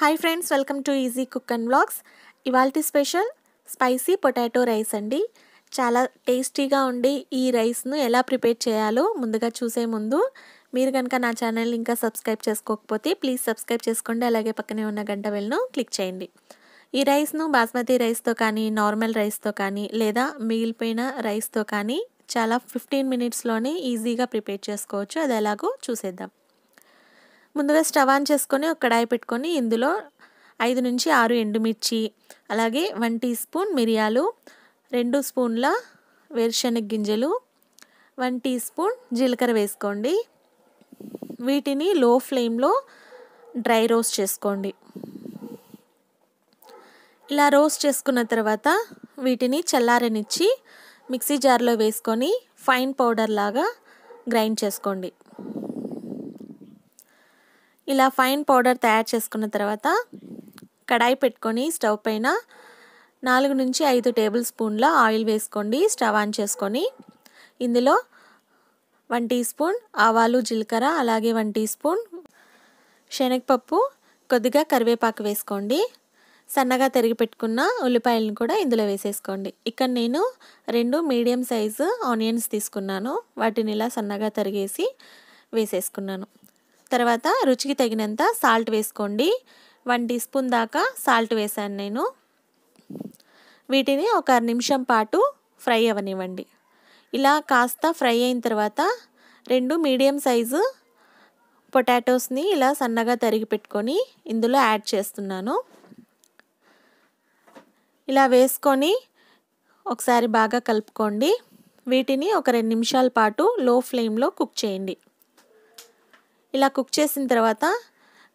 hi friends welcome to easy cook and blogs ఇవాల్టి special spicy potato rice అండి చాలా టేస్టీగా ఉండి ఈ రైస్ను ఎలా ప్రిపేర్ చేయాలో ముందుగా చూసే ముందు మీరు కనుక నా ఛానల్ ఇంకా సబ్స్క్రైబ్ చేసుకోకపోతే ప్లీజ్ సబ్స్క్రైబ్ చేసుకోండి అలాగే పక్కనే ఉన్న గంట వెళ్ళను క్లిక్ చేయండి ఈ రైస్ను బాస్మతి రైస్తో కానీ నార్మల్ రైస్తో కానీ లేదా మిగిలిపోయిన రైస్తో కానీ చాలా ఫిఫ్టీన్ మినిట్స్లోనే ఈజీగా ప్రిపేర్ చేసుకోవచ్చు అది ఎలాగో చూసేద్దాం ముందుగా స్టవ్ ఆన్ చేసుకొని ఒక కడాయి పెట్టుకొని ఇందులో ఐదు నుంచి ఆరు ఎండుమిర్చి అలాగే వన్ టీ స్పూన్ మిరియాలు రెండు స్పూన్ల వేరుశనగ గింజలు వన్ టీ స్పూన్ జీలకర్ర వేసుకోండి వీటిని లో ఫ్లేమ్లో డ్రై రోస్ట్ చేసుకోండి ఇలా రోస్ట్ చేసుకున్న తర్వాత వీటిని చల్లారనిచ్చి మిక్సీ జార్లో వేసుకొని ఫైన్ పౌడర్ లాగా గ్రైండ్ చేసుకోండి ఇలా ఫైన్ పౌడర్ తయారు చేసుకున్న తర్వాత కడాయి పెట్టుకొని స్టవ్ పైన నాలుగు నుంచి ఐదు టేబుల్ స్పూన్ల ఆయిల్ వేసుకోండి స్టవ్ ఆన్ చేసుకొని ఇందులో వన్ టీ స్పూన్ ఆవాలు జీలకర్ర అలాగే వన్ టీ స్పూన్ శనగపప్పు కొద్దిగా కరివేపాకు వేసుకోండి సన్నగా తరిగి పెట్టుకున్న ఉల్లిపాయలను కూడా ఇందులో వేసేసుకోండి ఇక్కడ నేను రెండు మీడియం సైజు ఆనియన్స్ తీసుకున్నాను వాటిని ఇలా సన్నగా తరిగేసి వేసేసుకున్నాను తర్వాత రుచికి తగినంత సాల్ట్ వేసుకోండి వన్ టీ స్పూన్ దాకా సాల్ట్ వేశాను నేను వీటిని ఒక నిమిషం పాటు ఫ్రై అవ్వనివ్వండి ఇలా కాస్త ఫ్రై అయిన తర్వాత రెండు మీడియం సైజు పొటాటోస్ని ఇలా సన్నగా తరిగి పెట్టుకొని ఇందులో యాడ్ చేస్తున్నాను ఇలా వేసుకొని ఒకసారి బాగా కలుపుకోండి వీటిని ఒక రెండు నిమిషాల పాటు లో ఫ్లేమ్లో కుక్ చేయండి ఇలా కుక్ చేసిన తర్వాత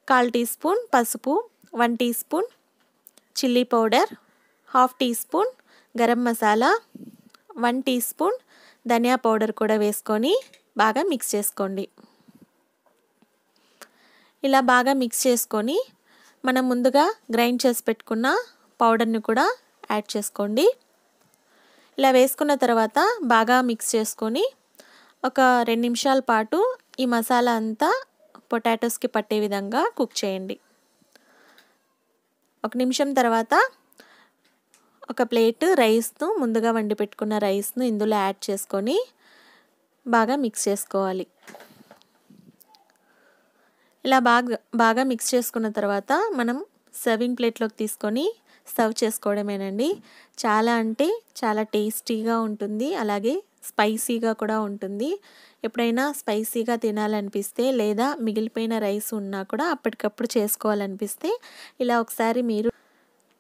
కాల్ టీ స్పూన్ పసుపు one teaspoon chilli powder half teaspoon garam masala one teaspoon ధనియా పౌడర్ కూడా వేసుకొని బాగా మిక్స్ చేసుకోండి ఇలా బాగా మిక్స్ చేసుకొని మనం ముందుగా గ్రైండ్ చేసి పెట్టుకున్న పౌడర్ని కూడా యాడ్ చేసుకోండి ఇలా వేసుకున్న తర్వాత బాగా మిక్స్ చేసుకొని ఒక రెండు నిమిషాల పాటు ఈ మసాలా అంతా పొటాటోస్కి పట్టే విధంగా కుక్ చేయండి ఒక నిమిషం తర్వాత ఒక ప్లేట్ రైస్ను ముందుగా వండి పెట్టుకున్న రైస్ను ఇందులో యాడ్ చేసుకొని బాగా మిక్స్ చేసుకోవాలి ఇలా బాగా బాగా మిక్స్ చేసుకున్న తర్వాత మనం సర్వింగ్ ప్లేట్లోకి తీసుకొని సర్వ్ చేసుకోవడమేనండి చాలా అంటే చాలా టేస్టీగా ఉంటుంది అలాగే స్పైసీగా కూడా ఉంటుంది ఎప్పుడైనా స్పైసీగా తినాలనిపిస్తే లేదా మిగిలిపోయిన రైస్ ఉన్నా కూడా అప్పటికప్పుడు చేసుకోవాలనిపిస్తే ఇలా ఒకసారి మీరు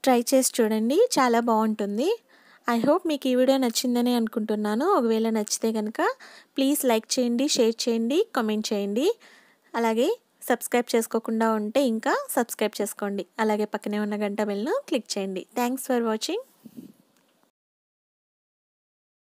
ట్రై చేసి చూడండి చాలా బాగుంటుంది ఐ హోప్ మీకు ఈ వీడియో నచ్చిందని అనుకుంటున్నాను ఒకవేళ నచ్చితే కనుక ప్లీజ్ లైక్ చేయండి షేర్ చేయండి కామెంట్ చేయండి అలాగే సబ్స్క్రైబ్ చేసుకోకుండా ఉంటే ఇంకా సబ్స్క్రైబ్ చేసుకోండి అలాగే పక్కనే ఉన్న గంట బెల్ను క్లిక్ చేయండి థ్యాంక్స్ ఫర్ వాచింగ్